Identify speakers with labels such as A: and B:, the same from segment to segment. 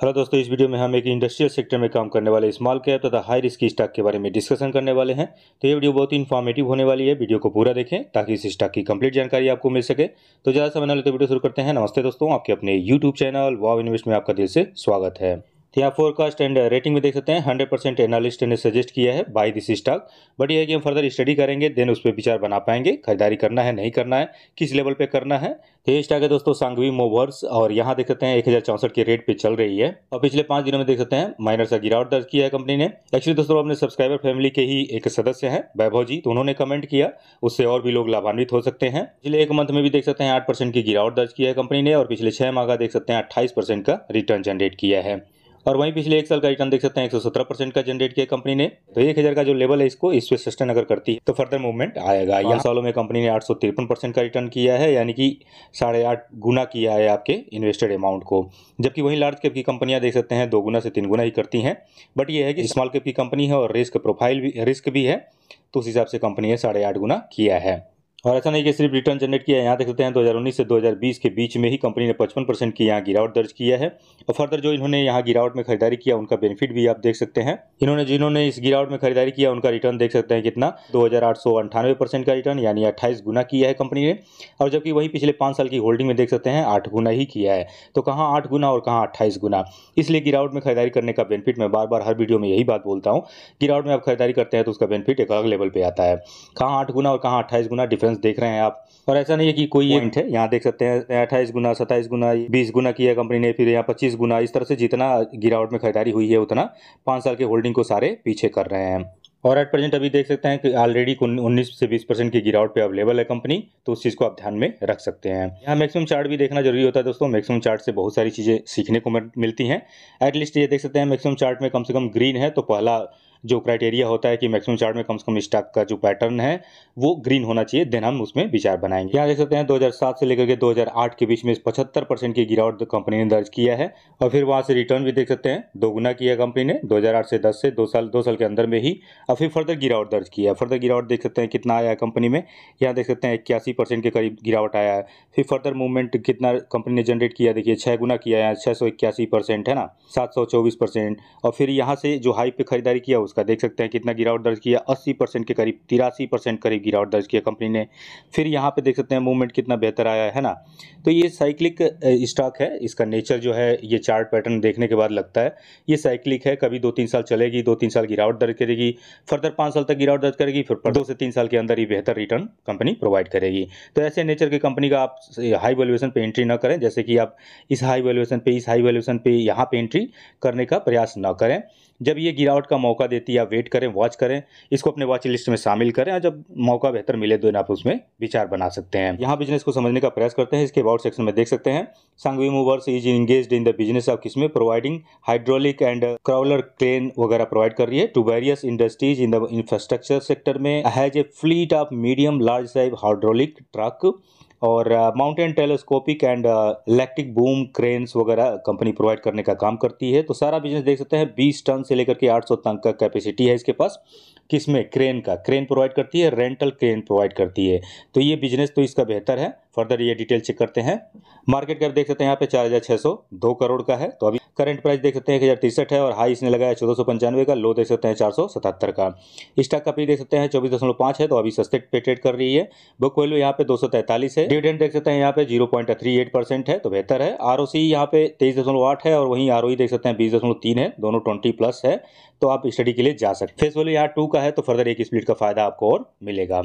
A: hello दोस्तों इस video में हम एक इंडस्ट्रियल सेक्टर में काम करने वाले स्मॉल कैप तथा हाई रिस्क स्टॉक के बारे में डिस्कशन करने वाले हैं तो ये वीडियो बहुत ही इन्फॉर्मेटिव होने वाली है वीडियो को पूरा देखें ताकि इस स्टॉक की कंप्लीट जानकारी आपको मिल सके तो ज़्यादा समय न लेते वीडियो शुरू करते हैं नमस्ते दोस्तों आपके अपने यूट्यूब चैनल वाव इन्वेस्ट में आपका दिल से स्वागत है या फोरकास्ट एंड रेटिंग में देख सकते हैं हंड्रेड परसेंट एनालिस्ट ने सजेस्ट किया है बाई दिस स्टॉक बट यह है कि हम फर्दर स्टडी करेंगे देन उस पर विचार बना पाएंगे खरीदारी करना है नहीं करना है किस लेवल पे करना है तो ये स्टॉक है दोस्तों सांगवी मोवर्स और यहाँ देख सकते हैं एक के रेट पे चल रही है और पिछले पाँच दिनों में देख सकते हैं माइनर सा गिरावट दर्ज किया है कंपनी ने एक्चुअली दोस्तों अपने सब्सक्राइबर फैमिली के ही एक सदस्य हैं वैभव जी तो उन्होंने कमेंट किया उससे और भी लोग लाभान्वित हो सकते हैं पिछले एक मंथ में भी देख सकते हैं आठ की गिरावट दर्ज किया है कंपनी ने और पिछले छह माह का देख सकते हैं अट्ठाईस का रिटर्न जनरेट किया है और वहीं पिछले एक साल का रिटर्न देख सकते हैं सत्रह परसेंट का जनरेट किया कंपनी ने तो एक हजार का जो लेवल है इसको इस पे सस्टेन अगर करती है तो फर्दर मूवमेंट आएगा यहाँ सालों में कंपनी ने आठ परसेंट का रिटर्न किया है यानी कि साढ़े आठ गुना किया है आपके इन्वेस्टेड अमाउंट को जबकि वहीं लार्ज कैप की कंपनियां देख सकते हैं दो गुना से तीन गुना ही करती हैं बट ये है कि स्मॉल कैप की कंपनी है और रिस्क प्रोफाइल भी रिस्क भी है तो उस हिसाब से कंपनी ने साढ़े आठ गुना किया है और ऐसा नहीं कि सिर्फ रिटर्न जनरेट किया है यहाँ देख सकते हैं 2019 से 2020 के बीच में ही कंपनी ने 55 परसेंट की यहाँ गिरावट दर्ज किया है और फर्दर जो इन्होंने यहाँ गिरावट में खरीदारी किया उनका बेनिफिट भी आप देख सकते हैं इन्होंने जिन्होंने इस गिरावट में खरीदारी किया उनका रिटर्न देख सकते हैं कितना दो परसेंट का रिटर्न यानी अट्ठाईस गुना किया है कंपनी ने और जबकि वही पिछले पाँच साल की होल्डिंग में देख सकते हैं आठ गुना ही किया है तो कहाँ आठ गुना और कहाँ अट्ठाईस गुना इसलिए गिरावट में खरीदारी करने का बेनिफिट मैं बार बार हर वीडियो में यही बात बोलता हूँ गिरावट में आप खरीदारी करते हैं तो उसका बेनिफिट एक अलग लेवल पर आता है कहाँ आठ गुना और कहाँ अट्ठाईस गुना डिफरेंस डिफरेंस देख रहे हैं आप और ऐसा नहीं है कि कोई पॉइंट है यहाँ देख सकते हैं अट्ठाईस गुना सत्ताईस गुना बीस गुना किया कंपनी ने फिर यहाँ पच्चीस गुना इस तरह से जितना गिरावट में खरीदारी हुई है उतना पाँच साल के होल्डिंग को सारे पीछे कर रहे हैं और एट प्रेजेंट अभी देख सकते हैं कि ऑलरेडी 19 से 20 परसेंट की गिरावट पे अवेलेबल है कंपनी तो उस चीज़ को आप ध्यान में रख सकते हैं यहाँ मैक्सिमम चार्ट भी देखना जरूरी होता है दोस्तों मैक्सिमम चार्ट से बहुत सारी चीज़ें सीखने को मिलती हैं एटलीस्ट ये देख सकते हैं मैक्सिमम चार्ट में कम से कम ग्रीन है तो पहला जो क्राइटेरिया होता है कि मैक्सिमम चार्ट में कम से कम स्टॉक का जो पैटर्न है वो ग्रीन होना चाहिए देन हम उसमें विचार बनाएंगे यहाँ देख सकते हैं 2007 से लेकर के 2008 के बीच में पचहत्तर परसेंट की गिरावट कंपनी ने दर्ज किया है और फिर वहाँ से रिटर्न भी देख सकते हैं दोगुना किया कंपनी ने दो से दस से दो साल दो साल के अंदर में ही और फिर फर्दर गिरावट दर्ज किया फर्दर गिरावट देख सकते हैं कितना आया है कंपनी में यहाँ देख सकते हैं इक्यासी परसेंट के करीब गिरावट आया है फिर फर्दर मूवमेंट कितना कंपनी ने जनरेट किया देखिए छः गुना किया है छः है ना सात और फिर यहाँ से जो हाई पे खरीदारी किया उसका देख सकते हैं कितना गिरावट दर्ज किया 80 परसेंट के करीब तिरासी परसेंट करीब गिरावट दर्ज किया कंपनी ने फिर यहाँ पे देख सकते हैं मूवमेंट कितना बेहतर आया है ना तो ये साइक्लिक स्टॉक है इसका नेचर जो है ये चार्ट पैटर्न देखने के बाद लगता है ये साइक्लिक है कभी दो तीन साल चलेगी दो तीन साल गिरावट दर्ज करेगी फर्दर पाँच साल तक गिरावट दर्ज करेगी फिर दो से तीन साल के अंदर ही बेहतर रिटर्न कंपनी प्रोवाइड करेगी तो ऐसे नेचर की कंपनी का आप हाई वैल्यूएशन पर एंट्री ना करें जैसे कि आप इस हाई वैल्यूएशन पर इस हाई वैल्यूएशन पर यहाँ पर एंट्री करने का प्रयास ना करें जब ये गिरावट का मौका देती है आप वेट करें वॉच करें इसको अपने वॉच लिस्ट में शामिल करें और जब मौका बेहतर मिले तो आप उसमें विचार बना सकते हैं यहाँ बिजनेस को समझने का प्रयास करते हैं इसके अबाउट सेक्शन में देख सकते हैं Sanghvi movers is engage in the business of किसमें providing hydraulic and crawler crane वगैरह प्रोवाइड कर रही है to various industries in the infrastructure sector में has a fleet of medium large size hydraulic truck और mounted telescopic and electric boom cranes वगैरह company provide करने का काम करती है तो सारा बिजनेस देख सकते हैं बीस टन से लेकर के आठ सौ टन का कैपेसिटी है इसके पास किसमें क्रेन का क्रेन प्रोवाइड करती है रेंटल क्रेन प्रोवाइड करती है तो ये बिजनेस तो इसका बेहतर है फर्दर ये डिटेल चेक करते हैं मार्केट कैप देख सकते हैं यहाँ पे चार हज़ार छह सौ दो करोड़ का है तो अभी करंट प्राइस देख सकते हैं एक हज़ार तिरसठ है और हाई इसने लगाया चौदह सौ पंचानवे का लो देख सकते हैं चार सौ सतहत्तर का स्टॉक का पी देख सकते हैं चौबीस दशमलव पांच है तो अभी सस्ते पे ट्रेड कर रही है बुक वैल्यू यहाँ पे दो सौ तैतालीस है डिविडेंड देख सकते हैं यहाँ पे zero point three eight percent है तो बेहतर है आर ओ सी यहाँ पे तेईस दशमलव आठ है और वहीं आर ओ देख सकते हैं बीस दशमलव तीन है दोनों ट्वेंटी प्लस है तो आप स्टडी के लिए जा सकते फेस वैल्यू यहाँ टू का है तो फर्दर एक स्प्लिट का फायदा आपको और मिलेगा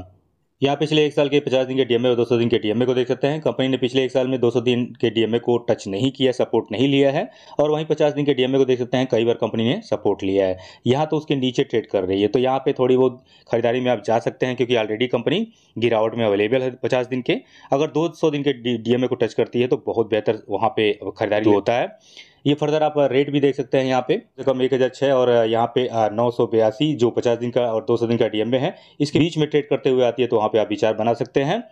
A: यहाँ पिछले एक साल के 50 दिन के डीएमए और 200 दिन के डीएमए को देख सकते हैं कंपनी ने पिछले एक साल में 200 दिन के डीएमए को टच नहीं किया सपोर्ट नहीं लिया है और वहीं 50 दिन के डीएमए को देख सकते हैं कई बार कंपनी ने सपोर्ट लिया है यहाँ तो उसके नीचे ट्रेड कर रही है तो यहाँ पे थोड़ी बहुत खरीदारी में आप जा सकते हैं क्योंकि ऑलरेडी कंपनी गिरावट में अवेलेबल है पचास दिन के अगर दो दिन के डीएमए को टच करती है तो बहुत बेहतर वहाँ पर खरीदारी होता है ये फर्दर आप रेट भी देख सकते हैं यहाँ पे कम एक हज़ार छः और यहाँ पे नौ सौ बयासी जो पचास दिन का और दो सौ दिन का डीएमए है इसके बीच में ट्रेड करते हुए आती है तो वहाँ पे आप विचार बना सकते हैं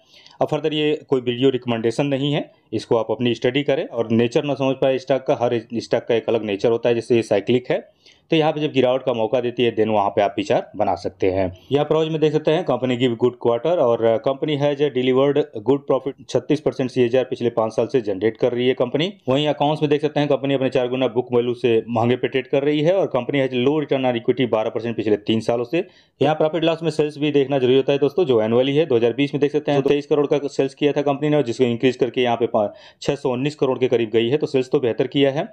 A: अब फर्दर ये कोई वीडियो रिकमेंडेशन नहीं है इसको आप अपनी स्टडी करें और नेचर ना समझ पाए स्टॉक का हर स्टॉक का एक अलग नेचर होता है जैसे ये साइक्लिक है तो यहाँ पे जब गिरावट का मौका देती है देन वहाँ पे आप विचार बना सकते हैं यहाँ प्राउज uh, में देख सकते हैं कंपनी गिव गुड क्वार्टर और company has delivered good profit छत्तीस परसेंट सी पिछले पांच साल से जनरेट कर रही है कंपनी वहीं अकाउंट्स में देख सकते हैं कंपनी अपने चार गुना बुक वैल्यू से महंगे पे ट्रेड कर रही है और company has low return on equity बारह परसेंट पिछले तीन सालों से यहाँ प्रॉफिट लॉस में सेल्स भी देखना जरूरी होता है दोस्तों जो एनुअली है दो में देख सकते हैं तेईस करोड़ का सेल्स किया था कंपनी ने जिसको इंक्रीज करके यहाँ पे छह करोड़ के करीब गई है तो सेल्स तो बेहतर किया है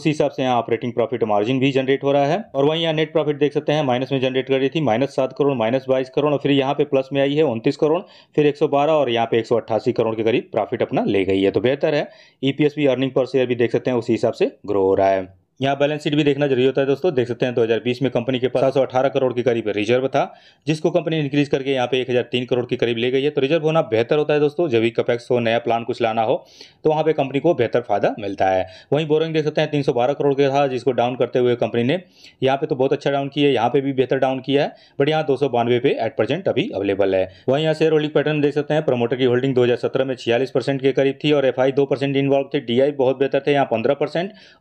A: उसी हिसाब से यहाँ ऑपरेटिंग प्रॉफिट मार्जिन भी जनरेट हो रहा है रहा है और वहीं यहाँ नेट प्रॉफिट देख सकते हैं माइनस में जनरेट कर रही थी माइनस सात करोड़ माइनस बाईस करोड़ और फिर यहाँ पे प्लस में आई है उनतीस करोड़ फिर एक और यहाँ पे एक करोड़ के करीब प्रॉफिट अपना ले गई है तो बेहतर है ईपीएस e भी अर्निंग पर शेयर भी देख सकते हैं उसी हिसाब से ग्रो हो रहा है यहाँ बैलेंस शीट भी देखना जरूरी होता है दोस्तों देख सकते हैं 2020 में कंपनी के पास अठारह करोड़ के करीब रिजर्व था जिसको कंपनी इंक्रीज करके यहाँ पे 1003 करोड़ के करीब ले गई है तो रिजर्व होना बेहतर होता है दोस्तों जब भी कपैक्स हो नया प्लान कुछ लाना हो तो वहाँ पे कंपनी को बेहतर फायदा मिलता है वहीं बोरिंग देख सकते हैं तीन करोड़ के था जिसको डाउन करते हुए कंपनी ने यहाँ पे तो बहुत अच्छा डाउन किया है यहाँ पे भी बेहतर डाउन किया है बट यहाँ दो पे एट परसेंट अभी अवेलेबल है वहीं यहाँ शेयर होल्डिंग पैटर्न देख सकते हैं प्रमोटर की होल्डिंग दो में छियालीस के करीब थी और एफ आई इन्वॉल्व थे डी बहुत बेहतर थे यहाँ पंद्रह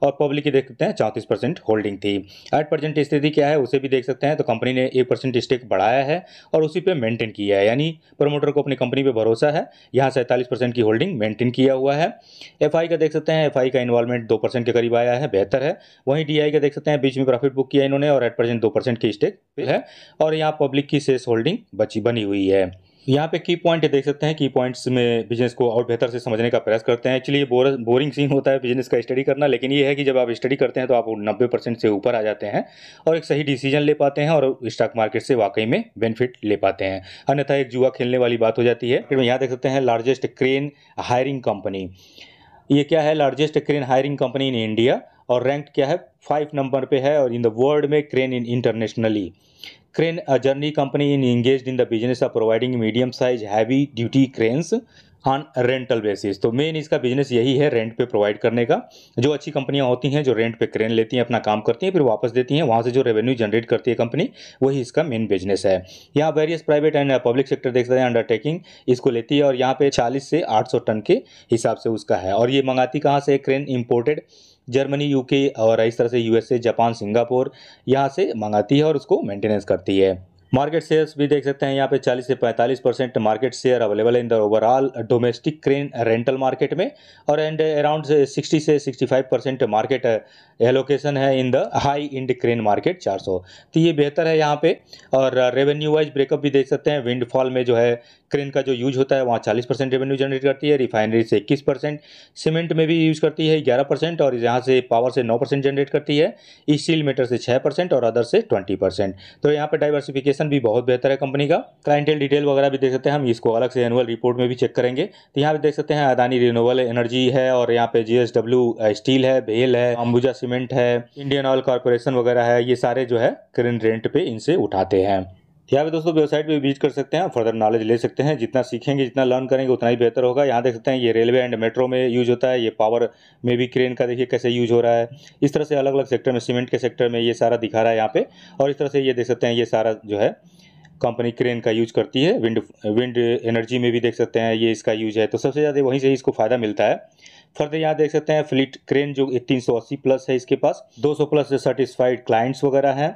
A: और पब्लिक की देख सकते हैं है चौंतीस परसेंट होल्डिंग थी एट परसेंट स्थिति क्या है उसे भी देख सकते हैं तो कंपनी ने एक परसेंट स्टेक बढ़ाया है और उसी पर मेंटेन किया है यानी प्रमोटर को अपनी कंपनी पर भरोसा है यहाँ सैंतालीस परसेंट की होल्डिंग मेंटेन किया हुआ है एफ का देख सकते हैं एफ का इन्वॉल्वमेंट दो परसेंट के करीब आया है बेहतर है वहीं डी का देख सकते हैं बीच में प्रॉफिट बुक किया इन्होंने और एट परसेंट दो परसेंट की स्टेक है और यहाँ पब्लिक की सेस होल्डिंग बची बनी हुई है यहाँ पे की पॉइंट देख सकते हैं की पॉइंट्स में बिजनेस को और बेहतर से समझने का प्रयास करते हैं एक्चुअली बोर, बोरिंग सीन होता है बिजनेस का स्टडी करना लेकिन ये है कि जब आप स्टडी करते हैं तो आप नब्बे परसेंट से ऊपर आ जाते हैं और एक सही डिसीजन ले पाते हैं और स्टॉक मार्केट से वाकई में बेनिफिट ले पाते हैं अन्यथा एक जुआ खेलने वाली बात हो जाती है फिर यहाँ देख सकते हैं लार्जेस्ट क्रेन हायरिंग कंपनी ये क्या है largest crane hiring company in India और रैंक क्या है फाइव नंबर पर है और इन द वर्ल्ड में crane in internationally crane journey company in engaged in the business of providing medium size heavy duty cranes on rental basis तो main इसका business यही है रेंट पे प्रोवाइड करने का जो अच्छी कंपनियां होती हैं जो रेंट पे क्रेन लेती हैं अपना काम करती हैं फिर वापस देती हैं वहाँ से जो रेवेन्यू जनरेट करती है कंपनी वही इसका मेन बिजनेस है यहाँ various private and public sector देख सकते हैं अंडरटेकिंग इसको लेती है और यहाँ पे चालीस से आठ टन के हिसाब से उसका है और ये मंगाती कहाँ से क्रेन इम्पोर्टेड जर्मनी यूके और इस तरह से यूएसए जापान सिंगापुर यहाँ से मंगाती है और उसको मेंटेनेंस करती है मार्केट शेयर्स भी देख सकते हैं यहाँ पे 40 से 45 परसेंट मार्केट शेयर अवेलेबल है in the overall domestic crane rental market में और एंड अराउंड 60 से 65 परसेंट मार्केट एलोकेशन है in the high end crane market 400 तो ये बेहतर है यहाँ पे और रेवेन्यू वाइज ब्रेकअप भी देख सकते हैं विंडफॉल में जो है क्रेन का जो यूज होता है वहाँ चालीस परसेंट रेवेन्यू जनरेट करती है रिफाइनरी से इक्कीस परसेंट सीमेंट में भी यूज करती है ग्यारह परसेंट और यहाँ से पावर से नौ परसेंट जनरेट करती है स्टील मीटर से छः परसेंट और अदर से ट्वेंटी परसेंट तो यहाँ पर डाइवर्सिफिकेशन भी बहुत बेहतर है कंपनी का क्लाइंटेल डिटेल वगैरह भी देख सकते हैं हम इसको अलग से एनुअल रिपोर्ट में भी चेक करेंगे तो यहाँ पर देख सकते हैं अदानी रिनोवल एनर्जी है और यहाँ पे जी स्टील है भेल है अंबुजा सीमेंट है इंडियन ऑयल कॉरपोरेशन वगैरह है ये सारे जो है क्रेन रेंट पे इनसे उठाते हैं यहाँ पे दोस्तों वेबसाइट पे विजिट कर सकते हैं फर्दर नॉलेज ले सकते हैं जितना सीखेंगे जितना लर्न करेंगे उतना ही बेहतर होगा यहाँ देख सकते हैं ये रेलवे एंड मेट्रो में यूज होता है ये पावर में भी क्रेन का देखिए कैसे यूज हो रहा है इस तरह से अलग अलग सेक्टर में सीमेंट के सेक्टर में ये सारा दिखा रहा है यहाँ पे और इस तरह से ये देख सकते हैं ये सारा जो है कंपनी क्रेन का यूज करती है विंड विंड एनर्जी में भी देख सकते हैं ये इसका यूज है तो सबसे ज़्यादा वहीं से इसको फ़ायदा मिलता है फर्दर यहाँ देख सकते हैं फ्लीट क्रेन जो 380 प्लस है इसके पास 200 प्लस सेटिस्फाइड क्लाइंट्स वगैरह हैं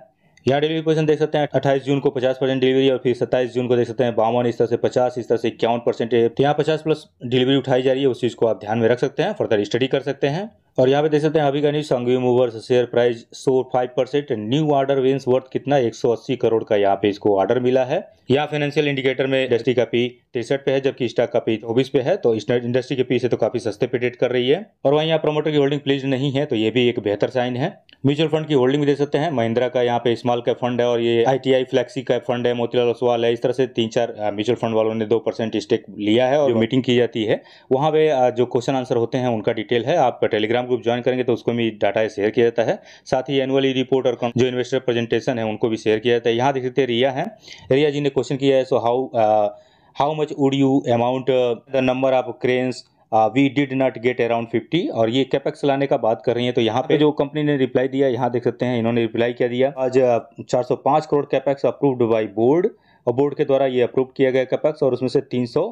A: यहाँ डिलीवरी परसेंट देख सकते हैं अट्ठाईस जून को पचास परसेंट डिलीवरी और फिर सत्ताईस जून को देख सकते हैं बावन इस तरह से पचास इस तरह से इक्यावन परसेंट तो यहाँ पचास प्लस डिलीवरी उठाई जा रही है उस चीज़ को आप ध्यान में रख सकते हैं फर्दर स्टडी कर सकते हैं और यहाँ पे देख सकते हैं अभी का news Sanghvi Movers share price so five percent new order wins worth कितना 180 करोड़ का यहाँ पे इसको ऑर्डर मिला है यहाँ फाइनेंशियल इंडिकेटर में इंडस्ट्री का पी तिरसठ पे है जबकि स्टॉक का पी चौबीस पे है तो इंडस्ट्री के पी से तो काफी सस्ते पे ट्रेड कर रही है और वहीं यहाँ प्रमोटर की होल्डिंग प्लीज नहीं है तो ये भी एक बेहतर साइन है म्यूचुअल फंड की होल्डिंग भी देख सकते हैं महिंद्रा का यहाँ पे स्मॉल कैप फंड है और ये आईटीआई फ्लेक्सी कैप फंड है मोतीलाल ओसवाल है इस तरह से तीन चार म्यूचुअल फंड वालों ने दो परसेंट स्टेक लिया है और जो मीटिंग की जाती है वहाँ पे जो क्वेश्चन आंसर होते हैं उनका डिटेल है आप टेलीग्राम टेलीग्राम ग्रुप ज्वाइन करेंगे तो उसको भी डाटा शेयर किया जाता है साथ ही एनुअली रिपोर्ट और जो इन्वेस्टर प्रेजेंटेशन है उनको भी शेयर किया जाता है यहाँ देख सकते हैं रिया है रिया जी ने क्वेश्चन किया है so how how much would you amount the number of cranes we did not get around fifty और ये कैपेक्स लाने का बात कर रही है तो यहाँ पे जो कंपनी ने रिप्लाई दिया यहाँ देख सकते हैं इन्होंने रिप्लाई क्या दिया आज uh, चार सौ पाँच crore capex approved by board और बोर्ड के द्वारा ये अप्रूव किया गया कैपेक्स और उसमें से तीन सौ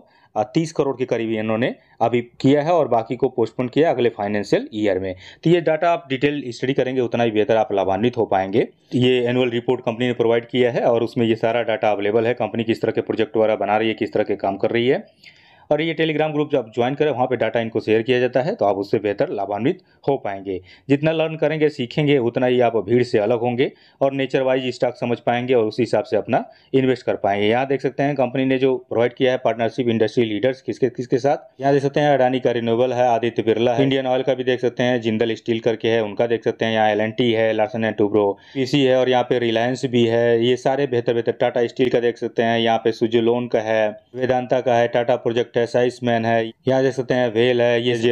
A: तीस करोड़ के करीब इन्होंने अभी किया है और बाकी को पोस्टपोन किया अगले फाइनेंशियल ईयर में तो ये डाटा आप डिटेल स्टडी करेंगे उतना ही बेहतर आप लाभान्वित हो पाएंगे ये एनुअल रिपोर्ट कंपनी ने प्रोवाइड किया है और उसमें ये सारा डाटा अवेलेबल है कंपनी किस तरह के प्रोजेक्ट वगैरह बना रही है किस तरह के काम कर रही है और ये टेलीग्राम ग्रुप जो आप ज्वाइन करें वहाँ पर डाटा इनको शेयर किया जाता है तो आप उससे बेहतर लाभान्वित हो पाएंगे जितना लर्न करेंगे सीखेंगे उतना ही आप भीड़ से अलग होंगे और नेचर वाइज स्टॉक समझ पाएंगे और उसी हिसाब से अपना इन्वेस्ट कर पाएंगे यहाँ देख सकते हैं कंपनी ने जो प्रोवाइड किया है पार्टनरशिप इंडस्ट्री लीडर्स किसके किसके साथ यहाँ देख सकते हैं अडानी का रिन्यूएबल है आदित्य बिरला है इंडियन ऑयल का भी देख सकते हैं जिंदल स्टील करके है उनका देख सकते हैं यहाँ एल है लार्सन एंड टूब्रो पीसी है और यहाँ पे रिलायंस भी है ये सारे बेहतर बेहतर टाटा स्टील का देख सकते हैं यहाँ पे सुजुलोन का है वेदांता का है टाटा प्रोजेक्ट है है साइसमैन है यहाँ देख सकते हैं वेल है ये जे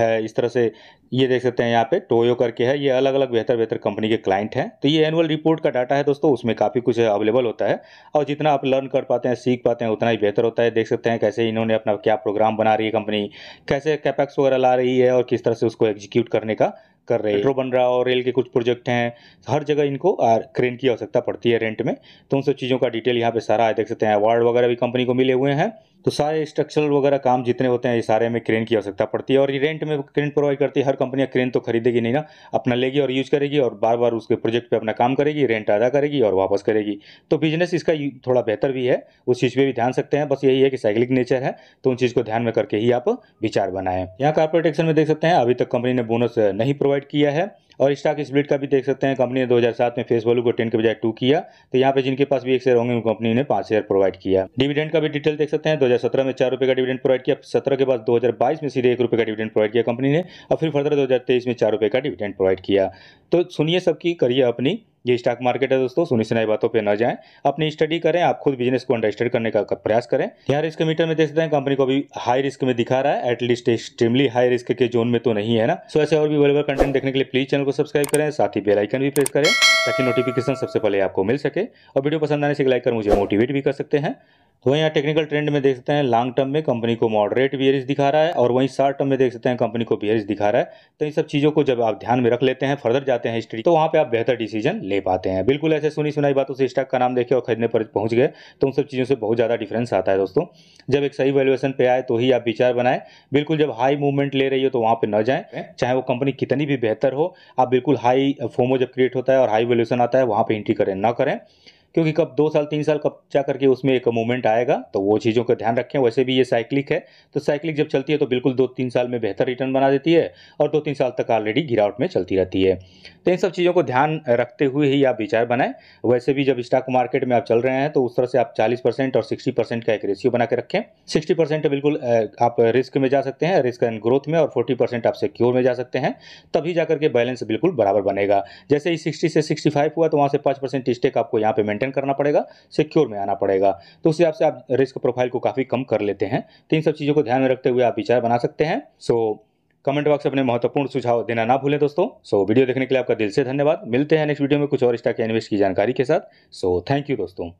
A: है इस तरह से ये देख सकते हैं यहाँ पे टोयो करके है ये अलग अलग बेहतर बेहतर कंपनी के क्लाइंट हैं तो ये एनुअल रिपोर्ट का डाटा है दोस्तों उसमें काफ़ी कुछ अवेलेबल होता है और जितना आप लर्न कर पाते हैं सीख पाते हैं उतना ही बेहतर होता है देख सकते हैं कैसे इन्होंने अपना क्या प्रोग्राम बना रही है कंपनी कैसे कैपैक्स वगैरह ला रही है और किस तरह से उसको एग्जीक्यूट करने का कर रहे हैं मेट्रो बन रहा है और रेल के कुछ प्रोजेक्ट हैं हर जगह इनको क्रेन की आवश्यकता पड़ती है रेंट में तो उन सब चीज़ों का डिटेल यहाँ पे सारा है देख सकते हैं अवार्ड वगैरह भी कंपनी को मिले हुए हैं तो सारे स्ट्रक्चरल वगैरह काम जितने होते हैं ये सारे में क्रेन की आवश्यकता पड़ती है और ये रेंट में क्रेन प्रोवाइड करती है हर कंपनियाँ क्रेन तो खरीदेगी नहीं ना अपना लेगी और यूज़ करेगी और बार बार उसके प्रोजेक्ट पे अपना काम करेगी रेंट अदा करेगी और वापस करेगी तो बिजनेस इसका थोड़ा बेहतर भी है उस चीज़ पर भी ध्यान सकते हैं बस यही है कि साइकिलिक नेचर है तो उन चीज़ को ध्यान में करके ही आप विचार बनाएं यहाँ कॉर्पोरेट एक्शन में देख सकते हैं अभी तक कंपनी ने बोनस नहीं प्रोवाइड किया है और स्टॉक स्प्लिट का भी देख सकते हैं कंपनी ने 2007 में फेस वैल्यू को 10 के बजाय 2 किया तो यहाँ पे जिनके पास भी एक शेयर होंगे उनको कंपनी ने पांच शेयर प्रोवाइड किया डिविडेंड का भी डिटेल देख सकते हैं 2017 में चार रुपये का डिविडेंड प्रोवाइड किया सत्रह के बाद दो में सीधे एक रुपये का डिविडेंड प्रोवाइड किया कंपनी ने और फिर फर्दर दो में चार रुपये का डिविडेंड प्रोवाइड किया तो सुनिए सबकी करिए अपनी ये स्टॉक मार्केट है दोस्तों सुनी सुनाई बातों पर न जाएं अपनी स्टडी करें आप खुद बिजनेस को अंडरस्टैंड करने का प्रयास करें यहाँ रिस्क मीटर में देखते हैं कंपनी को अभी हाई रिस्क में दिखा रहा है एटलीस्ट एक्सट्रीमली हाई रिस्क के जोन में तो नहीं है ना सो ऐसे और भी वेलेबल कंटेंट देखने के लिए प्लीज चैनल को सब्सक्राइब करें साथ ही बेलाइकन भी प्रेस करें ताकि नोटिफिकेशन सबसे पहले आपको मिल सके और वीडियो पसंद आने से लाइक कर मुझे मोटिवेट भी कर सकते हैं तो वहीं यहाँ टेक्निकल ट्रेंड में देख सकते हैं लॉन्ग टर्म में कंपनी को मॉडरेट बियरिज दिखा रहा है और वहीं शॉर्ट टर्म में देख सकते हैं कंपनी को बियरिज दिखा रहा है तो इन सब चीज़ों को जब आप ध्यान में रख लेते हैं फर्दर जाते हैं हिस्ट्री तो वहाँ पे आप बेहतर डिसीजन ले पाते हैं बिल्कुल ऐसे सुनी सुनाई बातों से स्टॉक का नाम देखे और खरीदने पर पहुँच गए तो उन सब चीज़ों से बहुत ज़्यादा डिफरेंस आता है दोस्तों जब एक सही वैल्यूएशन पे आए तो ही आप विचार बनाएं बिल्कुल जब हाई मूवमेंट ले रही हो तो वहाँ पर न जाए चाहे वो कंपनी कितनी भी बेहतर हो आप बिल्कुल हाई फोमो जब क्रिएट होता है और हाई वैल्यूएशन आता है वहाँ पर एंट्री करें ना करें क्योंकि कब दो साल तीन साल कब जा करके उसमें एक मूवमेंट आएगा तो वो चीज़ों का ध्यान रखें वैसे भी ये साइक्लिक है तो साइक्लिक जब चलती है तो बिल्कुल दो तीन साल में बेहतर रिटर्न बना देती है और दो तीन साल तक ऑलरेडी गिरावट में चलती रहती है तो इन सब चीज़ों को ध्यान रखते हुए ही आप विचार बनाएं वैसे भी जब स्टॉक मार्केट में आप चल रहे हैं तो उस तरह से आप चालीस और सिक्सटी का एक रेशियो बना के रखें सिक्सटी तो बिल्कुल आप रिस्क में जा सकते हैं रिस्क एंड ग्रोथ में और फोर्टी आप सिक्योर में जा सकते हैं तभी जा करके बैलेंस बिल्कुल बराबर बनेगा जैसे ही सिक्सटी से सिक्सटी हुआ तो वहाँ से पाँच स्टेक आपको यहाँ पे मेंटेन करना पड़ेगा सिक्योर में आना पड़ेगा तो उस हिसाब से आप रिस्क प्रोफाइल को काफ़ी कम कर लेते हैं तो इन सब चीज़ों को ध्यान में रखते हुए आप विचार बना सकते हैं सो कमेंट बॉक्स अपने महत्वपूर्ण सुझाव देना ना भूलें दोस्तों सो वीडियो देखने के लिए आपका दिल से धन्यवाद मिलते हैं नेक्स्ट वीडियो में कुछ और स्टॉक के इन्वेस्ट की जानकारी के साथ सो थैंक यू दोस्तों